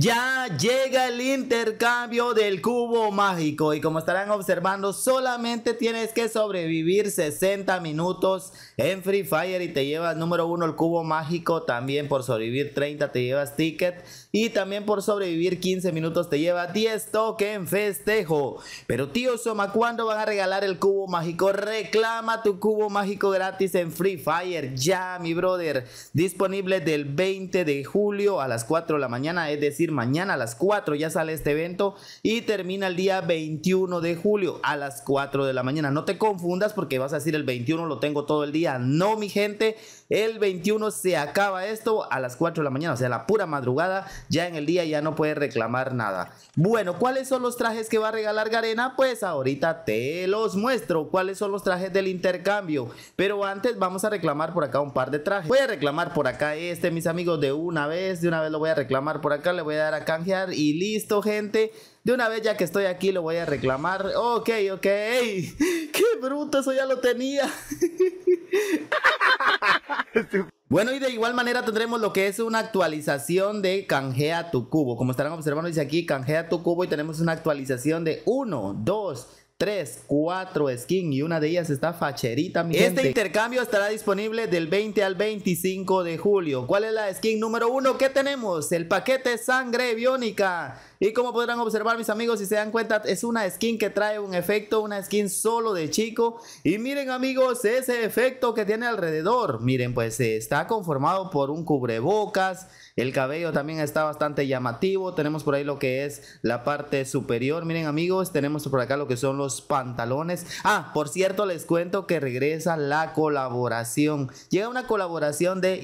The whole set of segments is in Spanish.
Ya llega el intercambio del cubo mágico y como estarán observando solamente tienes que sobrevivir 60 minutos en Free Fire y te llevas número uno el cubo mágico, también por sobrevivir 30 te llevas ticket y también por sobrevivir 15 minutos te lleva 10 en festejo. Pero tío Soma, ¿cuándo van a regalar el cubo mágico? Reclama tu cubo mágico gratis en Free Fire ya mi brother, disponible del 20 de julio a las 4 de la mañana, es decir mañana a las 4 ya sale este evento y termina el día 21 de julio a las 4 de la mañana. No te confundas porque vas a decir el 21 lo tengo todo el día. No, mi gente, el 21 se acaba esto a las 4 de la mañana, o sea, la pura madrugada, ya en el día ya no puedes reclamar nada. Bueno, ¿cuáles son los trajes que va a regalar Garena? Pues ahorita te los muestro, cuáles son los trajes del intercambio. Pero antes vamos a reclamar por acá un par de trajes. Voy a reclamar por acá este, mis amigos, de una vez, de una vez lo voy a reclamar por acá, le voy a dar a canjear y listo, gente. De una vez ya que estoy aquí lo voy a reclamar. Ok, ok. Qué bruto, eso ya lo tenía. Bueno, y de igual manera tendremos lo que es una actualización de canjea tu cubo. Como estarán observando, dice aquí canjea tu cubo y tenemos una actualización de 1, 2, 3, 4 skin y una de ellas está facherita, mi Este intercambio estará disponible del 20 al 25 de julio. ¿Cuál es la skin número 1 que tenemos? El paquete sangre biónica. Y como podrán observar mis amigos, si se dan cuenta, es una skin que trae un efecto, una skin solo de chico. Y miren amigos, ese efecto que tiene alrededor, miren pues eh, está conformado por un cubrebocas, el cabello también está bastante llamativo, tenemos por ahí lo que es la parte superior, miren amigos, tenemos por acá lo que son los pantalones. Ah, por cierto les cuento que regresa la colaboración, llega una colaboración de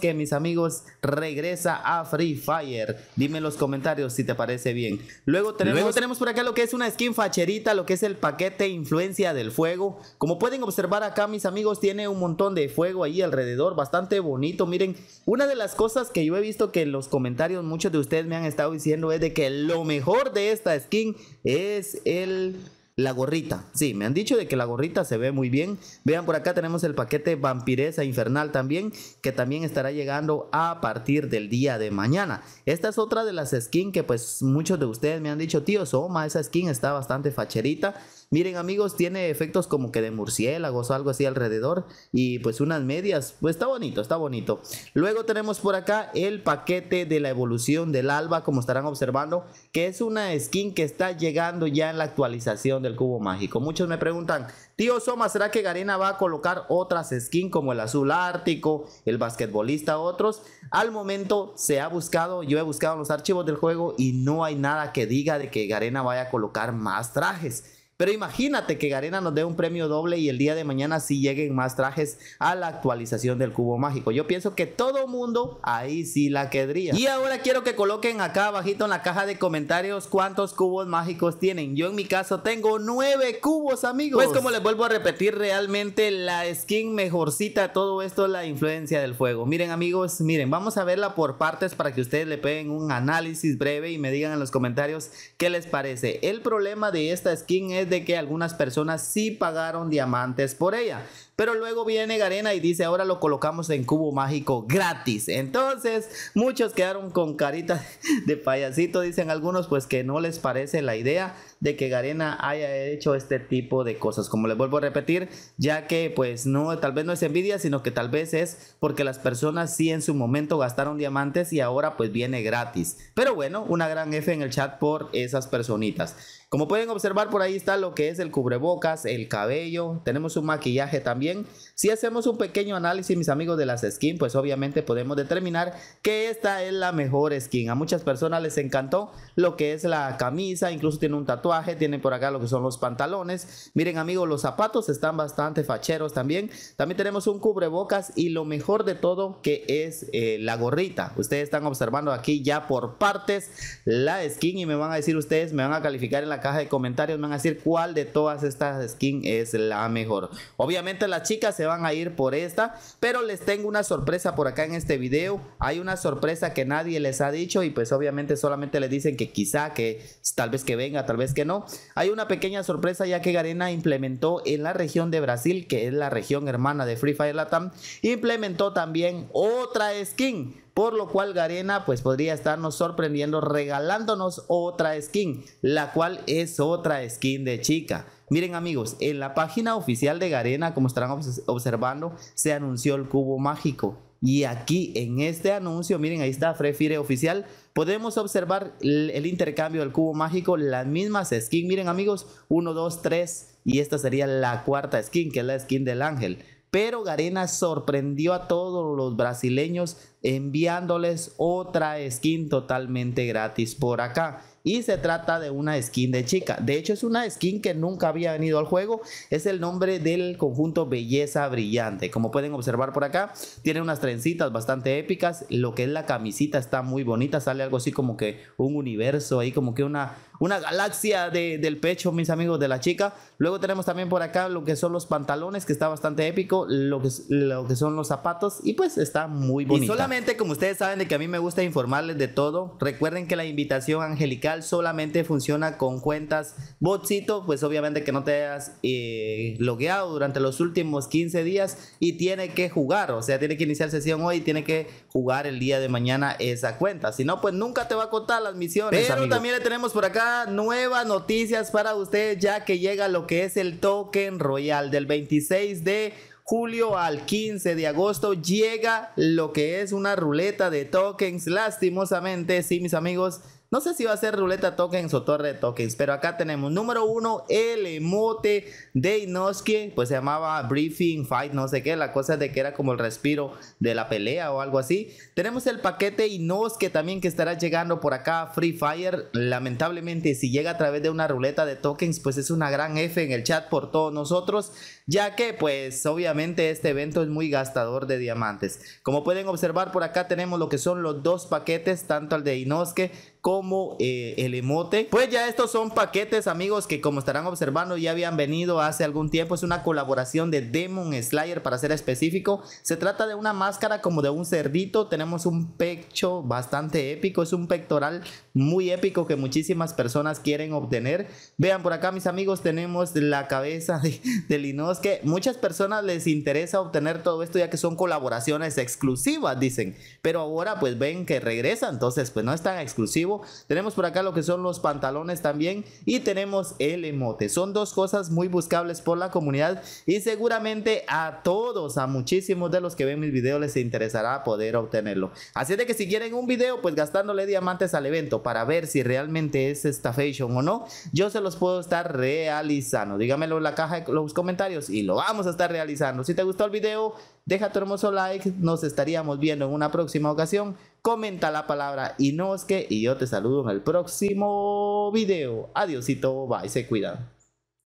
que mis amigos, regresa a Free Fire. Dime en los comentarios si te parece bien. Luego tenemos, Luego tenemos por acá lo que es una skin facherita, lo que es el paquete influencia del fuego. Como pueden observar acá, mis amigos, tiene un montón de fuego ahí alrededor, bastante bonito. Miren, una de las cosas que yo he visto que en los comentarios muchos de ustedes me han estado diciendo es de que lo mejor de esta skin es el la gorrita, sí, me han dicho de que la gorrita se ve muy bien. Vean, por acá tenemos el paquete Vampiresa Infernal también, que también estará llegando a partir del día de mañana. Esta es otra de las skins que pues muchos de ustedes me han dicho, tío, Soma, esa skin está bastante facherita. Miren amigos, tiene efectos como que de murciélagos o algo así alrededor y pues unas medias, pues está bonito, está bonito. Luego tenemos por acá el paquete de la evolución del alba, como estarán observando, que es una skin que está llegando ya en la actualización del cubo mágico. Muchos me preguntan, tío Soma, ¿será que Garena va a colocar otras skins como el azul ártico, el basquetbolista, otros? Al momento se ha buscado, yo he buscado los archivos del juego y no hay nada que diga de que Garena vaya a colocar más trajes. Pero imagínate que Garena nos dé un premio doble y el día de mañana sí lleguen más trajes a la actualización del cubo mágico. Yo pienso que todo mundo ahí sí la querría. Y ahora quiero que coloquen acá abajito en la caja de comentarios cuántos cubos mágicos tienen. Yo en mi caso tengo nueve cubos, amigos. Pues como les vuelvo a repetir, realmente la skin mejorcita de todo esto es la influencia del fuego. Miren amigos, miren, vamos a verla por partes para que ustedes le peguen un análisis breve y me digan en los comentarios qué les parece. El problema de esta skin es de que algunas personas sí pagaron diamantes por ella. Pero luego viene Garena y dice, ahora lo colocamos en cubo mágico gratis. Entonces, muchos quedaron con caritas de payasito, dicen algunos, pues que no les parece la idea de que Garena haya hecho este tipo de cosas. Como les vuelvo a repetir, ya que pues no, tal vez no es envidia, sino que tal vez es porque las personas sí en su momento gastaron diamantes y ahora pues viene gratis. Pero bueno, una gran F en el chat por esas personitas. Como pueden observar, por ahí está lo que es el cubrebocas, el cabello, tenemos un maquillaje también si hacemos un pequeño análisis, mis amigos, de las skins, pues obviamente podemos determinar que esta es la mejor skin. A muchas personas les encantó lo que es la camisa, incluso tiene un tatuaje, tiene por acá lo que son los pantalones. Miren, amigos, los zapatos están bastante facheros también. También tenemos un cubrebocas y lo mejor de todo que es eh, la gorrita. Ustedes están observando aquí ya por partes la skin y me van a decir ustedes, me van a calificar en la caja de comentarios, me van a decir cuál de todas estas skins es la mejor. Obviamente la chicas se van a ir por esta, pero les tengo una sorpresa por acá en este video. Hay una sorpresa que nadie les ha dicho y pues obviamente solamente les dicen que quizá, que tal vez que venga, tal vez que no. Hay una pequeña sorpresa ya que Garena implementó en la región de Brasil, que es la región hermana de Free Fire Latam, implementó también otra skin por lo cual Garena pues podría estarnos sorprendiendo regalándonos otra skin, la cual es otra skin de chica. Miren amigos, en la página oficial de Garena, como estarán observando, se anunció el cubo mágico. Y aquí en este anuncio, miren, ahí está Frefire oficial, podemos observar el, el, intercambio del cubo mágico, las mismas skins, miren amigos, 1, 2, 3 y esta sería la cuarta skin, que es la skin del ángel pero Garena sorprendió a todos los brasileños enviándoles otra skin totalmente gratis por acá. Y se trata de una skin de chica. De hecho, es una skin que nunca había venido al juego. Es el nombre del conjunto Belleza Brillante. Como pueden observar por acá, tiene unas trencitas bastante épicas. Lo que es la camisita está muy bonita. Sale algo así como que un universo ahí, como que una, una galaxia de, del pecho, mis amigos, de la chica. Luego tenemos también por acá lo que son los pantalones, que está bastante épico, lo que, lo que son los zapatos y pues está muy bonito. Y solamente como ustedes saben de que a mí me gusta informarles de todo, recuerden que la invitación angelical solamente funciona con cuentas Botsito pues obviamente que no te hayas eh, logueado durante los últimos 15 días y tiene que jugar, o sea, tiene que iniciar sesión hoy y tiene que jugar el día de mañana esa cuenta. Si no, pues nunca te va a contar las misiones. Pero también le tenemos por acá nuevas noticias para ustedes ya que llega lo que es el Token Royal del 26 de julio al 15 de agosto llega lo que es una ruleta de tokens. Lastimosamente, sí, mis amigos, no sé si va a ser ruleta tokens o torre de tokens, pero acá tenemos número uno, el emote de Inosuke, pues se llamaba Briefing Fight, no sé qué, la cosa de que era como el respiro de la pelea o algo así. Tenemos el paquete Inosuke también que estará llegando por acá, Free Fire, lamentablemente si llega a través de una ruleta de tokens, pues es una gran F en el chat por todos nosotros, ya que pues obviamente este evento es muy gastador de diamantes. Como pueden observar por acá tenemos lo que son los dos paquetes, tanto el de Inosuke como eh, el emote. Pues ya estos son paquetes, amigos, que como estarán observando ya habían venido hace algún tiempo. Es una colaboración de Demon Slayer, para ser específico. Se trata de una máscara como de un cerdito. Tenemos un pecho bastante épico. Es un pectoral muy épico que muchísimas personas quieren obtener. Vean por acá, mis amigos, tenemos la cabeza de, de Que Muchas personas les interesa obtener todo esto ya que son colaboraciones exclusivas, dicen. Pero ahora pues ven que regresa, entonces pues no es tan exclusivo tenemos por acá lo que son los pantalones también y tenemos el emote. Son dos cosas muy buscables por la comunidad y seguramente a todos, a muchísimos de los que ven mis videos les interesará poder obtenerlo. Así de que si quieren un video, pues gastándole diamantes al evento para ver si realmente es esta fashion o no, yo se los puedo estar realizando. Dígamelo en la caja de los comentarios y lo vamos a estar realizando. Si te gustó el video, Deja tu hermoso like, nos estaríamos viendo en una próxima ocasión. Comenta la palabra Inosque y yo te saludo en el próximo video. Adiósito, bye, se cuidan.